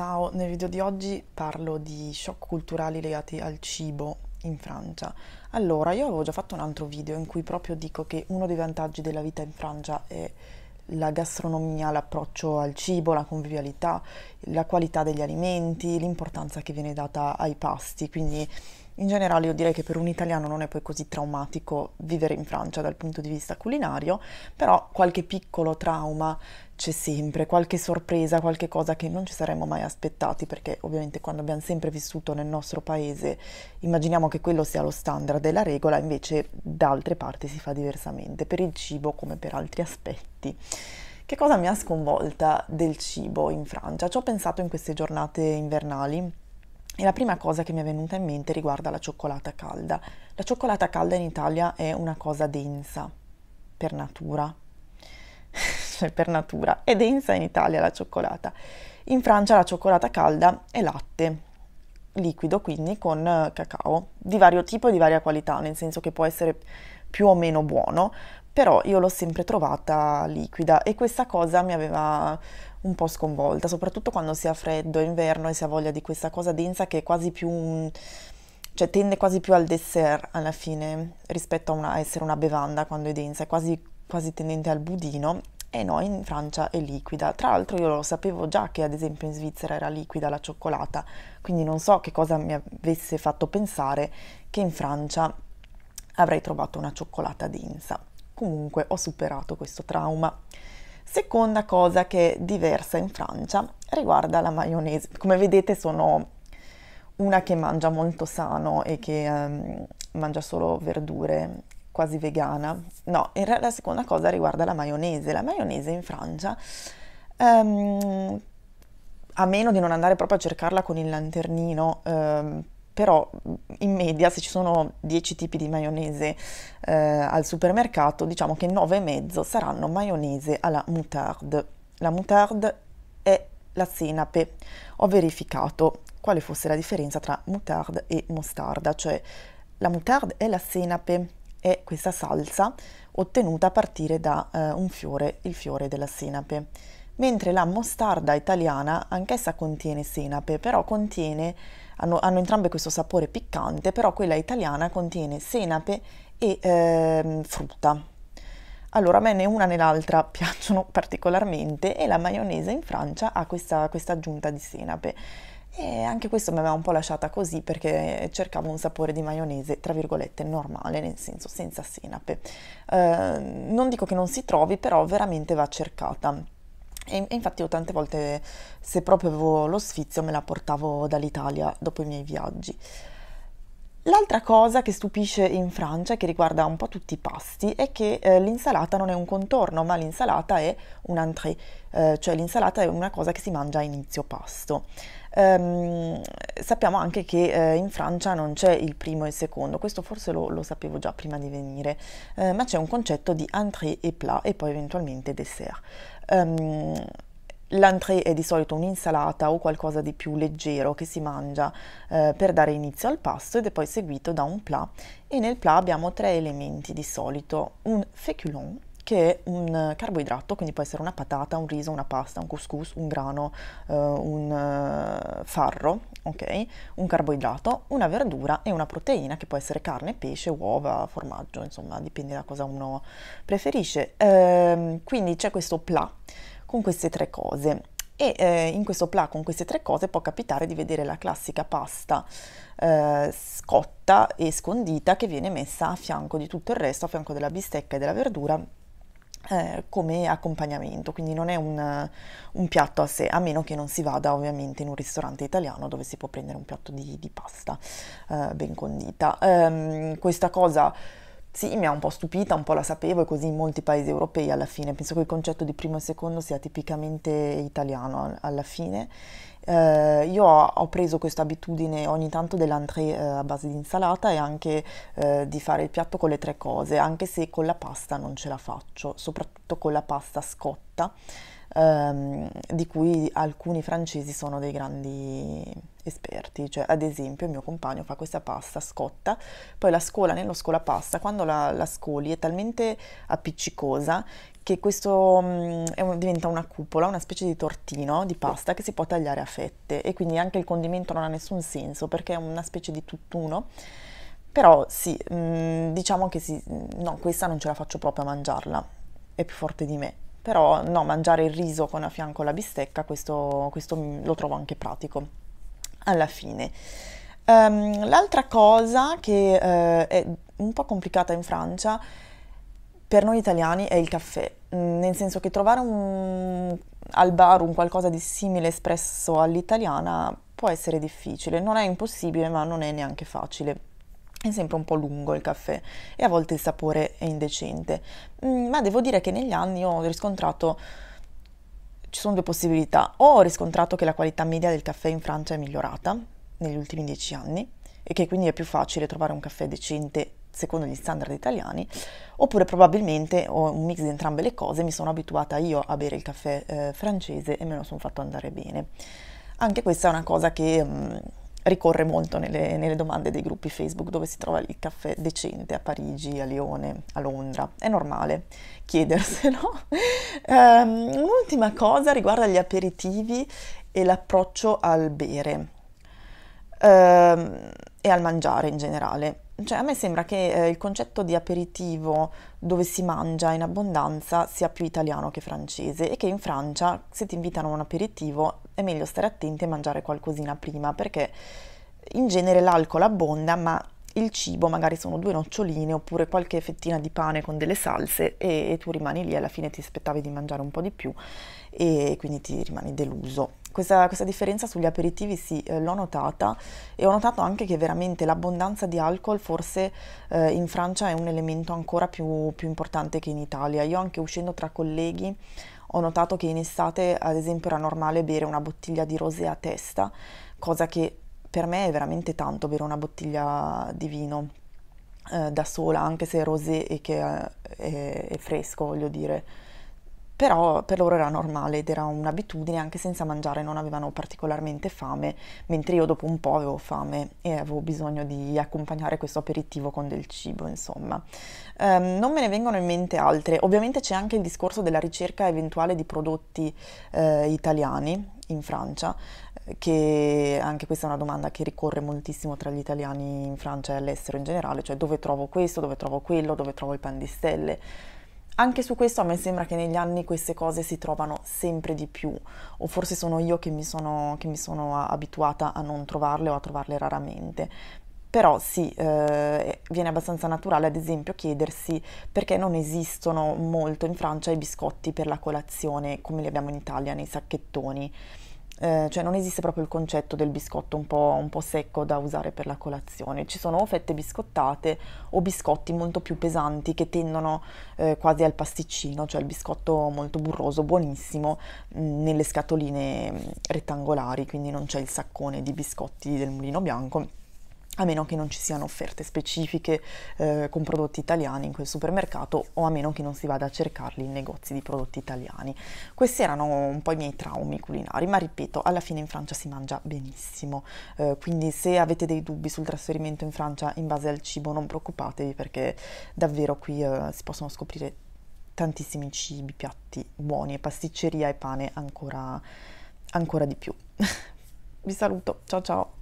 Ciao, nel video di oggi parlo di shock culturali legati al cibo in Francia. Allora, io avevo già fatto un altro video in cui proprio dico che uno dei vantaggi della vita in Francia è la gastronomia, l'approccio al cibo, la convivialità, la qualità degli alimenti, l'importanza che viene data ai pasti, quindi in generale io direi che per un italiano non è poi così traumatico vivere in Francia dal punto di vista culinario, però qualche piccolo trauma c'è sempre, qualche sorpresa, qualche cosa che non ci saremmo mai aspettati, perché ovviamente quando abbiamo sempre vissuto nel nostro paese immaginiamo che quello sia lo standard e la regola, invece da altre parti si fa diversamente, per il cibo come per altri aspetti. Che cosa mi ha sconvolta del cibo in Francia? Ci ho pensato in queste giornate invernali e la prima cosa che mi è venuta in mente riguarda la cioccolata calda. La cioccolata calda in Italia è una cosa densa, per natura. cioè, per natura. È densa in Italia la cioccolata. In Francia la cioccolata calda è latte, liquido quindi, con eh, cacao, di vario tipo e di varia qualità, nel senso che può essere più o meno buono, però io l'ho sempre trovata liquida e questa cosa mi aveva un po' sconvolta, soprattutto quando sia freddo, è inverno e si ha voglia di questa cosa densa che è quasi più, cioè tende quasi più al dessert alla fine rispetto a, una, a essere una bevanda quando è densa, è quasi, quasi tendente al budino e no, in Francia è liquida. Tra l'altro io lo sapevo già che ad esempio in Svizzera era liquida la cioccolata, quindi non so che cosa mi avesse fatto pensare che in Francia avrei trovato una cioccolata densa. Comunque ho superato questo trauma. Seconda cosa che è diversa in Francia riguarda la maionese. Come vedete sono una che mangia molto sano e che ehm, mangia solo verdure, quasi vegana. No, la seconda cosa riguarda la maionese. La maionese in Francia, ehm, a meno di non andare proprio a cercarla con il lanternino, ehm, però in media se ci sono 10 tipi di maionese eh, al supermercato, diciamo che 9 e mezzo saranno maionese alla moutarde. La moutarde è la senape. Ho verificato quale fosse la differenza tra moutarde e mostarda, cioè la moutarde è la senape, è questa salsa ottenuta a partire da eh, un fiore, il fiore della senape mentre la mostarda italiana anch'essa contiene senape, però contiene, hanno, hanno, entrambe questo sapore piccante, però quella italiana contiene senape e eh, frutta. Allora a me né una né l'altra piacciono particolarmente e la maionese in Francia ha questa, questa aggiunta di senape. E anche questo mi aveva un po' lasciata così perché cercavo un sapore di maionese, tra virgolette, normale, nel senso senza senape. Eh, non dico che non si trovi, però veramente va cercata. E, infatti io tante volte, se proprio avevo lo sfizio, me la portavo dall'Italia dopo i miei viaggi. L'altra cosa che stupisce in Francia, che riguarda un po' tutti i pasti, è che eh, l'insalata non è un contorno, ma l'insalata è un entrée, eh, cioè l'insalata è una cosa che si mangia a inizio pasto. Um, sappiamo anche che eh, in Francia non c'è il primo e il secondo, questo forse lo, lo sapevo già prima di venire, eh, ma c'è un concetto di entrée e plat e poi eventualmente dessert. Um, L'entrée è di solito un'insalata o qualcosa di più leggero che si mangia eh, per dare inizio al pasto ed è poi seguito da un plat e nel plat abbiamo tre elementi di solito, un féculon che è un carboidrato, quindi può essere una patata, un riso, una pasta, un couscous, un grano, eh, un eh, farro ok? Un carboidrato, una verdura e una proteina che può essere carne, pesce, uova, formaggio, insomma, dipende da cosa uno preferisce. Ehm, quindi c'è questo pla con queste tre cose e eh, in questo pla con queste tre cose può capitare di vedere la classica pasta eh, scotta e scondita che viene messa a fianco di tutto il resto, a fianco della bistecca e della verdura eh, come accompagnamento, quindi non è un, un, piatto a sé, a meno che non si vada ovviamente in un ristorante italiano dove si può prendere un piatto di, di pasta eh, ben condita. Ehm, questa cosa sì, mi ha un po' stupita, un po' la sapevo, e così in molti paesi europei alla fine. Penso che il concetto di primo e secondo sia tipicamente italiano alla fine Uh, io ho, ho, preso questa abitudine ogni tanto dell'entrée uh, a base di insalata e anche uh, di fare il piatto con le tre cose, anche se con la pasta non ce la faccio, soprattutto con la pasta scotta, um, di cui alcuni francesi sono dei grandi esperti. Cioè, ad esempio, il mio compagno fa questa pasta scotta, poi la scola nello scolapasta, quando la, la scoli è talmente appiccicosa che questo mm, un, diventa una cupola, una specie di tortino di pasta che si può tagliare a fette e quindi anche il condimento non ha nessun senso perché è una specie di tutt'uno. Però sì, mh, mm, diciamo che sì, mm, no, questa non ce la faccio proprio a mangiarla, è più forte di me. Però no, mangiare il riso con a fianco la bistecca, questo, questo lo trovo anche pratico alla fine. Um, l'altra cosa che uh, è un po' complicata in Francia è per noi italiani è il caffè, mm, nel senso che trovare un, al bar un qualcosa di simile espresso all'italiana può essere difficile, non è impossibile ma non è neanche facile. È sempre un po' lungo il caffè e a volte il sapore è indecente, mm, ma devo dire che negli anni ho riscontrato ci sono due possibilità. O ho riscontrato che la qualità media del caffè in Francia è migliorata negli ultimi dieci anni e che quindi è più facile trovare un caffè decente secondo gli standard italiani, oppure probabilmente ho un mix di entrambe le cose, mi sono abituata io a bere il caffè eh, francese e me lo sono fatto andare bene. Anche questa è una cosa che mh, mm, ricorre molto nelle, nelle, domande dei gruppi Facebook dove si trova il caffè decente a Parigi, a Lione, a Londra. È normale chiederselo. um, un'ultima cosa riguarda gli aperitivi e l'approccio al bere um, e al mangiare in generale cioè, a me sembra che eh, il concetto di aperitivo dove si mangia in abbondanza sia più italiano che francese e che in Francia se ti invitano a un aperitivo è meglio stare attenti e mangiare qualcosina prima perché in genere l'alcol abbonda ma il cibo magari sono due noccioline oppure qualche fettina di pane con delle salse e, e tu rimani lì, alla fine ti aspettavi di mangiare un po' di più e quindi ti rimani deluso. Questa, questa differenza sugli aperitivi sì, eh, l'ho notata e ho notato anche che veramente l'abbondanza di alcol forse eh, in Francia è un elemento ancora più, più importante che in Italia. Io anche uscendo tra colleghi ho notato che in estate ad esempio era normale bere una bottiglia di rosé a testa, cosa che per me è veramente tanto bere una bottiglia di vino eh, da sola, anche se è rosé e che eh, è, è, fresco, voglio dire. Però per loro era normale ed era un'abitudine, anche senza mangiare non avevano particolarmente fame, mentre io dopo un po' avevo fame e avevo bisogno di accompagnare questo aperitivo con del cibo, insomma. Um, non me ne vengono in mente altre. Ovviamente c'è anche il discorso della ricerca eventuale di prodotti eh, italiani, in Francia, eh, che anche questa è una domanda che ricorre moltissimo tra gli italiani in Francia e all'estero in generale, cioè dove trovo questo, dove trovo quello, dove trovo il pan di stelle. Anche su questo a me sembra che negli anni queste cose si trovano sempre di più, o forse sono io che mi sono, che mi sono abituata a non trovarle o a trovarle raramente, però sì, eh, viene abbastanza naturale ad esempio chiedersi perché non esistono molto in Francia i biscotti per la colazione come li abbiamo in Italia nei sacchettoni. Eh, cioè non esiste proprio il concetto del biscotto un po', un po', secco da usare per la colazione, ci sono o fette biscottate o biscotti molto più pesanti che tendono eh, quasi al pasticcino, cioè il biscotto molto burroso, buonissimo, mh, mm, nelle scatoline mm, rettangolari, quindi non c'è il saccone di biscotti del mulino bianco a meno che non ci siano offerte specifiche eh, con prodotti italiani in quel supermercato o a meno che non si vada a cercarli in negozi di prodotti italiani. Questi erano un po' i miei traumi culinari, ma ripeto, alla fine in Francia si mangia benissimo, eh, quindi se avete dei dubbi sul trasferimento in Francia in base al cibo non preoccupatevi perché davvero qui eh, si possono scoprire tantissimi cibi, piatti buoni e pasticceria e pane ancora, ancora di più. Vi saluto, ciao ciao!